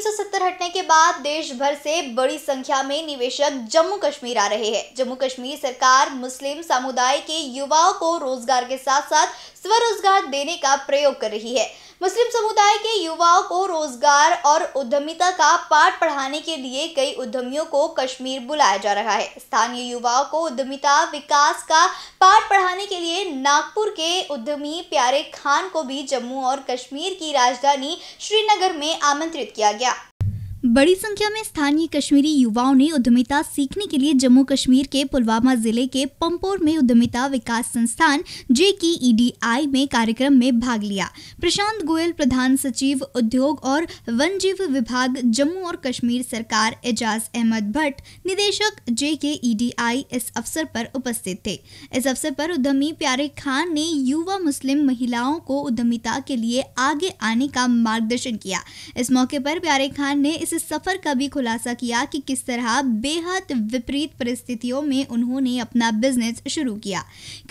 370 हटने के बाद देश भर से बड़ी संख्या में निवेशक जम्मू कश्मीर आ रहे हैं जम्मू कश्मीर सरकार मुस्लिम समुदाय के युवाओं को रोजगार के साथ साथ स्वरोजगार देने का प्रयोग कर रही है मुस्लिम समुदाय के युवाओं को रोजगार और उद्यमिता का पाठ पढ़ाने के लिए कई उद्यमियों को कश्मीर बुलाया जा रहा है स्थानीय युवाओं को उद्यमिता विकास का पाठ पढ़ाने के लिए नागपुर के उद्यमी प्यारे खान को भी जम्मू और कश्मीर की राजधानी श्रीनगर में आमंत्रित किया गया बड़ी संख्या में स्थानीय कश्मीरी युवाओं ने उद्यमिता सीखने के लिए जम्मू कश्मीर के पुलवामा जिले के पंपोर में उद्यमिता विकास संस्थान जे की ईडीआई में कार्यक्रम में भाग लिया प्रशांत गोयल प्रधान सचिव उद्योग और वन जीव विभाग जम्मू और कश्मीर सरकार एजाज अहमद भट्ट निदेशक जे के ईडीआई इस अवसर पर उपस्थित थे इस अवसर पर उद्यमी प्यारे खान ने युवा मुस्लिम महिलाओं को उद्यमिता के लिए आगे आने का मार्गदर्शन किया इस मौके पर प्यारे खान ने इस इस सफ़र का भी खुलासा किया कि किस तरह बेहद विपरीत परिस्थितियों में उन्होंने अपना बिजनेस शुरू किया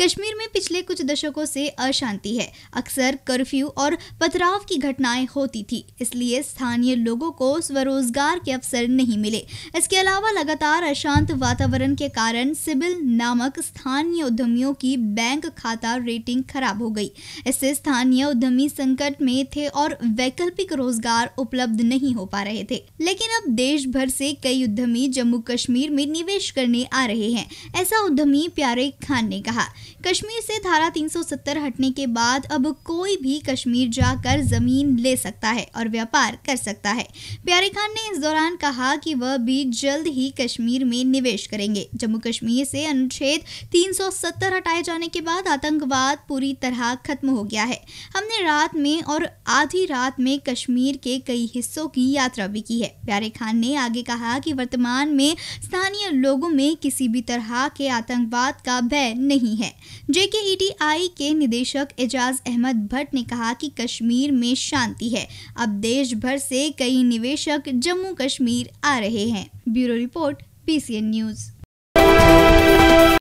कश्मीर में पिछले कुछ दशकों से अशांति है अक्सर कर्फ्यू और पथराव की घटनाएं होती थी इसलिए स्थानीय लोगों को स्वरोजगार के अवसर नहीं मिले इसके अलावा लगातार अशांत वातावरण के कारण सिबिल नामक स्थानीय उद्यमियों की बैंक खाता रेटिंग खराब हो गई इससे स्थानीय उद्यमी संकट में थे और वैकल्पिक रोजगार उपलब्ध नहीं हो पा रहे थे लेकिन अब देश भर से कई उद्यमी जम्मू कश्मीर में निवेश करने आ रहे हैं ऐसा उद्यमी प्यारे खान ने कहा कश्मीर से धारा 370 हटने के बाद अब कोई भी कश्मीर जाकर जमीन ले सकता है और व्यापार कर सकता है प्यारे खान ने इस दौरान कहा कि वह भी जल्द ही कश्मीर में निवेश करेंगे जम्मू कश्मीर से अनुच्छेद 370 हटाए जाने के बाद आतंकवाद पूरी तरह खत्म हो गया है हमने रात में और आधी रात में कश्मीर के कई हिस्सों की यात्रा भी की की है प्यारे खान ने आगे कहा कि वर्तमान में स्थानीय लोगों में किसी भी तरह के आतंकवाद का भय नहीं है जेकेईटीआई के निदेशक एजाज अहमद भट्ट ने कहा कि कश्मीर में शांति है अब देश भर से कई निवेशक जम्मू कश्मीर आ रहे हैं ब्यूरो रिपोर्ट पीसीएन न्यूज़